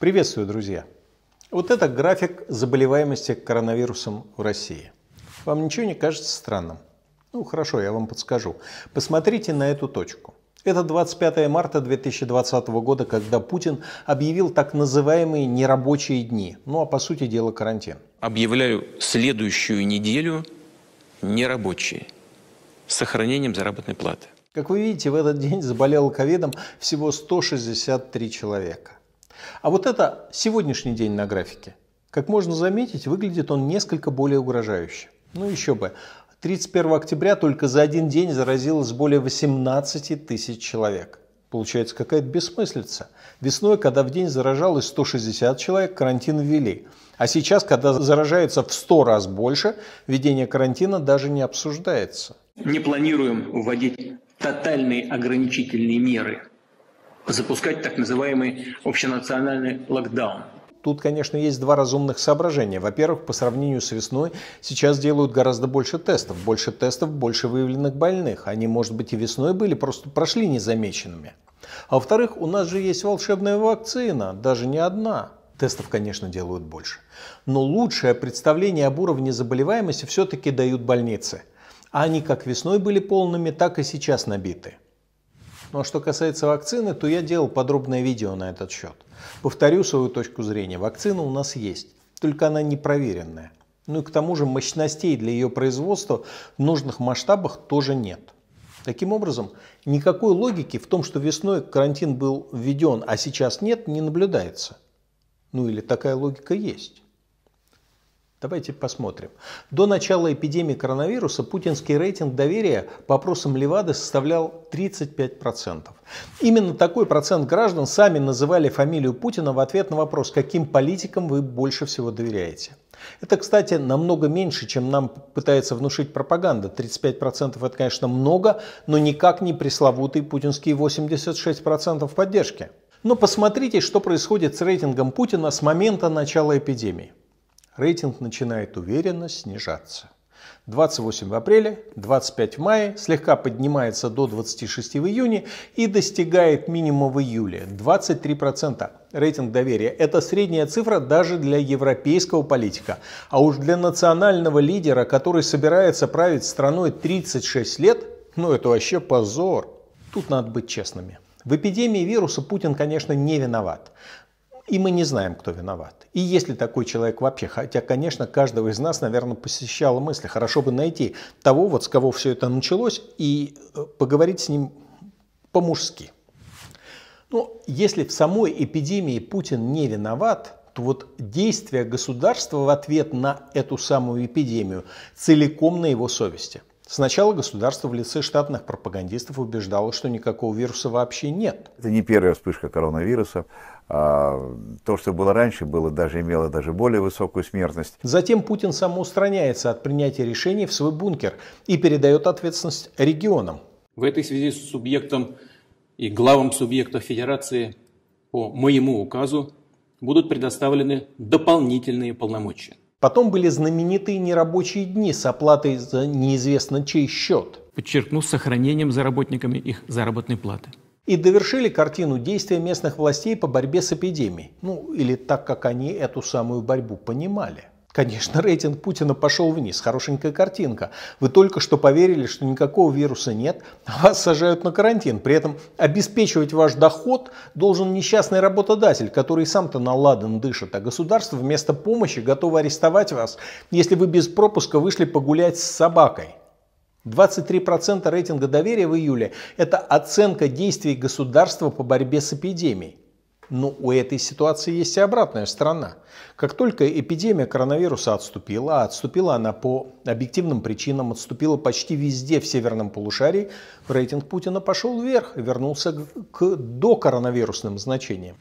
Приветствую, друзья! Вот это график заболеваемости коронавирусом в России. Вам ничего не кажется странным? Ну хорошо, я вам подскажу. Посмотрите на эту точку. Это 25 марта 2020 года, когда Путин объявил так называемые нерабочие дни. Ну а по сути дела карантин. Объявляю следующую неделю нерабочие с сохранением заработной платы. Как вы видите, в этот день заболело ковидом всего 163 человека. А вот это сегодняшний день на графике. Как можно заметить, выглядит он несколько более угрожающе. Ну еще бы. 31 октября только за один день заразилось более 18 тысяч человек. Получается какая-то бессмыслица. Весной, когда в день заражалось 160 человек, карантин ввели. А сейчас, когда заражается в 100 раз больше, введение карантина даже не обсуждается. Не планируем вводить тотальные ограничительные меры запускать так называемый общенациональный локдаун. Тут, конечно, есть два разумных соображения. Во-первых, по сравнению с весной, сейчас делают гораздо больше тестов. Больше тестов, больше выявленных больных. Они, может быть, и весной были, просто прошли незамеченными. А во-вторых, у нас же есть волшебная вакцина, даже не одна. Тестов, конечно, делают больше. Но лучшее представление об уровне заболеваемости все-таки дают больницы. Они как весной были полными, так и сейчас набиты. Но что касается вакцины, то я делал подробное видео на этот счет. Повторю свою точку зрения. Вакцина у нас есть, только она не проверенная. Ну и к тому же мощностей для ее производства в нужных масштабах тоже нет. Таким образом, никакой логики в том, что весной карантин был введен, а сейчас нет, не наблюдается. Ну или такая логика есть. Давайте посмотрим. До начала эпидемии коронавируса путинский рейтинг доверия по опросам Левады составлял 35%. Именно такой процент граждан сами называли фамилию Путина в ответ на вопрос, каким политикам вы больше всего доверяете. Это, кстати, намного меньше, чем нам пытается внушить пропаганда. 35% это, конечно, много, но никак не пресловутые путинские 86% поддержки. Но посмотрите, что происходит с рейтингом Путина с момента начала эпидемии рейтинг начинает уверенно снижаться. 28 в апреле, 25 в мае, слегка поднимается до 26 в июне и достигает минимума в июле 23%. Рейтинг доверия – это средняя цифра даже для европейского политика. А уж для национального лидера, который собирается править страной 36 лет, ну это вообще позор. Тут надо быть честными. В эпидемии вируса Путин, конечно, не виноват. И мы не знаем, кто виноват. И если такой человек вообще, хотя, конечно, каждого из нас, наверное, посещала мысль, хорошо бы найти того, вот с кого все это началось, и э, поговорить с ним по-мужски. Но если в самой эпидемии Путин не виноват, то вот действия государства в ответ на эту самую эпидемию целиком на его совести. Сначала государство в лице штатных пропагандистов убеждало, что никакого вируса вообще нет. Это не первая вспышка коронавируса. А, то, что было раньше, было даже, имело даже более высокую смертность. Затем Путин самоустраняется от принятия решений в свой бункер и передает ответственность регионам. В этой связи с субъектом и главам субъектов Федерации по моему указу будут предоставлены дополнительные полномочия. Потом были знаменитые нерабочие дни с оплатой за неизвестно чей счет. Подчеркну, с сохранением за работниками их заработной платы. И довершили картину действия местных властей по борьбе с эпидемией. Ну, или так, как они эту самую борьбу понимали. Конечно, рейтинг Путина пошел вниз. Хорошенькая картинка. Вы только что поверили, что никакого вируса нет, а вас сажают на карантин. При этом обеспечивать ваш доход должен несчастный работодатель, который сам-то на ладан дышит, а государство вместо помощи готово арестовать вас, если вы без пропуска вышли погулять с собакой. 23% рейтинга доверия в июле – это оценка действий государства по борьбе с эпидемией. Но у этой ситуации есть и обратная сторона. Как только эпидемия коронавируса отступила, а отступила она по объективным причинам, отступила почти везде в северном полушарии, рейтинг Путина пошел вверх вернулся к докоронавирусным значениям.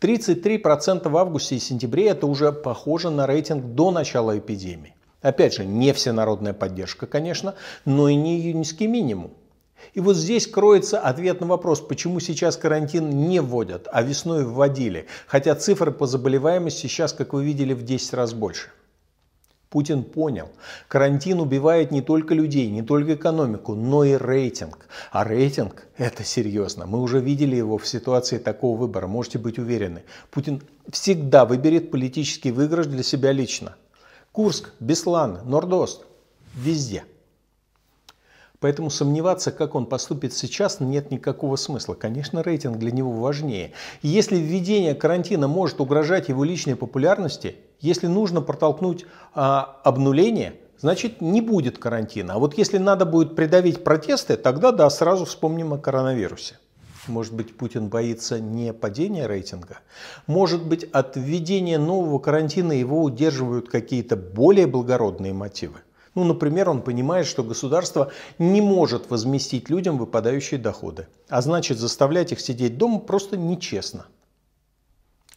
33% в августе и сентябре это уже похоже на рейтинг до начала эпидемии. Опять же, не всенародная поддержка, конечно, но и не июньский минимум. И вот здесь кроется ответ на вопрос, почему сейчас карантин не вводят, а весной вводили, хотя цифры по заболеваемости сейчас, как вы видели, в 10 раз больше. Путин понял, карантин убивает не только людей, не только экономику, но и рейтинг. А рейтинг – это серьезно. Мы уже видели его в ситуации такого выбора, можете быть уверены. Путин всегда выберет политический выигрыш для себя лично. Курск, Беслан, Нордост – везде – Поэтому сомневаться, как он поступит сейчас, нет никакого смысла. Конечно, рейтинг для него важнее. если введение карантина может угрожать его личной популярности, если нужно протолкнуть а, обнуление, значит не будет карантина. А вот если надо будет придавить протесты, тогда да, сразу вспомним о коронавирусе. Может быть, Путин боится не падения рейтинга? Может быть, от введения нового карантина его удерживают какие-то более благородные мотивы? Ну, например, он понимает, что государство не может возместить людям выпадающие доходы, а значит заставлять их сидеть дома просто нечестно.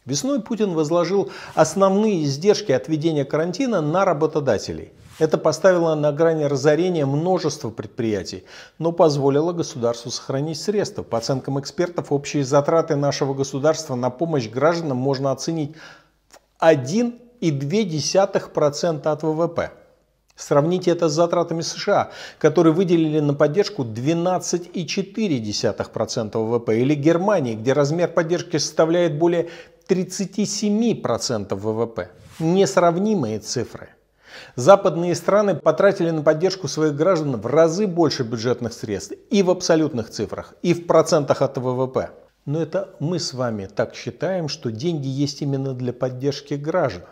Весной Путин возложил основные издержки от введения карантина на работодателей. Это поставило на грани разорения множество предприятий, но позволило государству сохранить средства. По оценкам экспертов, общие затраты нашего государства на помощь гражданам можно оценить в 1,2% от ВВП. Сравните это с затратами США, которые выделили на поддержку 12,4% ВВП, или Германии, где размер поддержки составляет более 37% ВВП. Несравнимые цифры. Западные страны потратили на поддержку своих граждан в разы больше бюджетных средств и в абсолютных цифрах, и в процентах от ВВП. Но это мы с вами так считаем, что деньги есть именно для поддержки граждан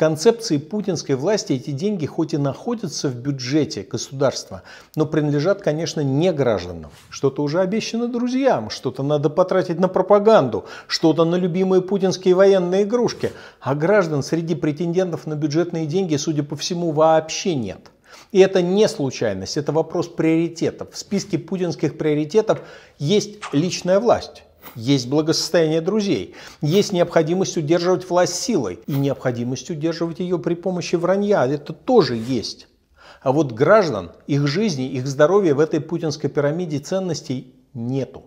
концепции путинской власти эти деньги хоть и находятся в бюджете государства, но принадлежат, конечно, не гражданам. Что-то уже обещано друзьям, что-то надо потратить на пропаганду, что-то на любимые путинские военные игрушки. А граждан среди претендентов на бюджетные деньги, судя по всему, вообще нет. И это не случайность, это вопрос приоритетов. В списке путинских приоритетов есть личная власть. Есть благосостояние друзей, есть необходимость удерживать власть силой и необходимость удерживать ее при помощи вранья. Это тоже есть. А вот граждан, их жизни, их здоровья в этой путинской пирамиде ценностей нету.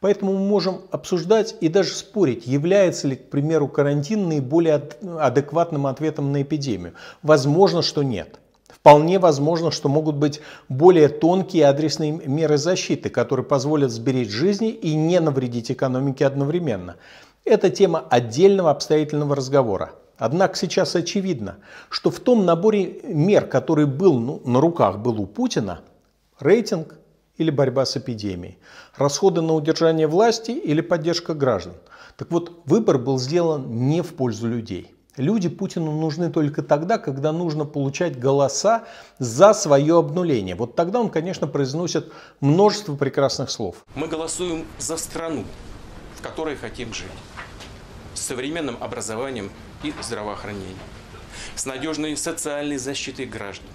Поэтому мы можем обсуждать и даже спорить, является ли, к примеру, карантин наиболее адекватным ответом на эпидемию. Возможно, что нет. Вполне возможно, что могут быть более тонкие адресные меры защиты, которые позволят сберечь жизни и не навредить экономике одновременно. Это тема отдельного обстоятельного разговора. Однако сейчас очевидно, что в том наборе мер, который был ну, на руках был у Путина, рейтинг или борьба с эпидемией, расходы на удержание власти или поддержка граждан. Так вот, выбор был сделан не в пользу людей. Люди Путину нужны только тогда, когда нужно получать голоса за свое обнуление. Вот тогда он, конечно, произносит множество прекрасных слов. Мы голосуем за страну, в которой хотим жить, с современным образованием и здравоохранением, с надежной социальной защитой граждан,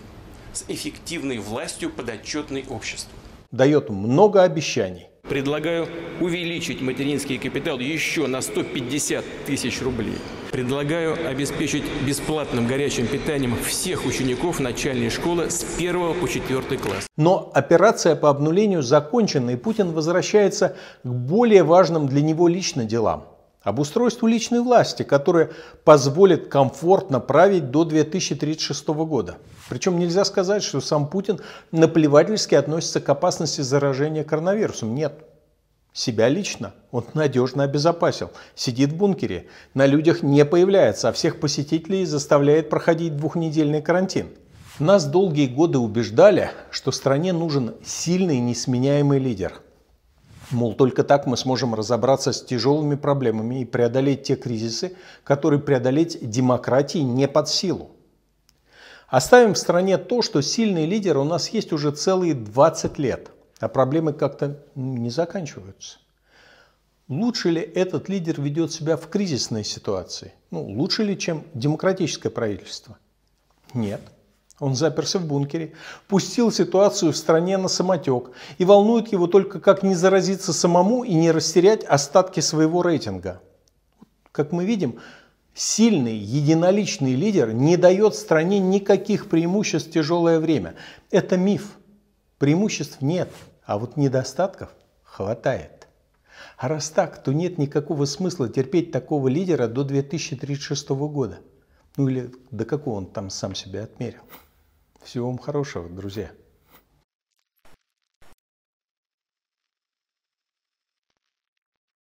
с эффективной властью подотчетной обществу. Дает много обещаний. Предлагаю увеличить материнский капитал еще на 150 тысяч рублей. Предлагаю обеспечить бесплатным горячим питанием всех учеников начальной школы с 1 по 4 класс. Но операция по обнулению закончена, и Путин возвращается к более важным для него лично делам об обустройству личной власти, которая позволит комфортно править до 2036 года. Причем нельзя сказать, что сам Путин наплевательски относится к опасности заражения коронавирусом. Нет, себя лично он надежно обезопасил, сидит в бункере, на людях не появляется, а всех посетителей заставляет проходить двухнедельный карантин. Нас долгие годы убеждали, что стране нужен сильный несменяемый лидер. Мол, только так мы сможем разобраться с тяжелыми проблемами и преодолеть те кризисы, которые преодолеть демократии не под силу. Оставим в стране то, что сильный лидер у нас есть уже целые 20 лет – а проблемы как-то не заканчиваются. Лучше ли этот лидер ведет себя в кризисной ситуации? Ну, лучше ли, чем демократическое правительство? Нет. Он заперся в бункере, пустил ситуацию в стране на самотек, и волнует его только, как не заразиться самому и не растерять остатки своего рейтинга. Как мы видим, сильный единоличный лидер не дает стране никаких преимуществ в тяжелое время. Это миф. Преимуществ нет. А вот недостатков хватает. А раз так, то нет никакого смысла терпеть такого лидера до 2036 года. Ну или до какого он там сам себя отмерил. Всего вам хорошего, друзья.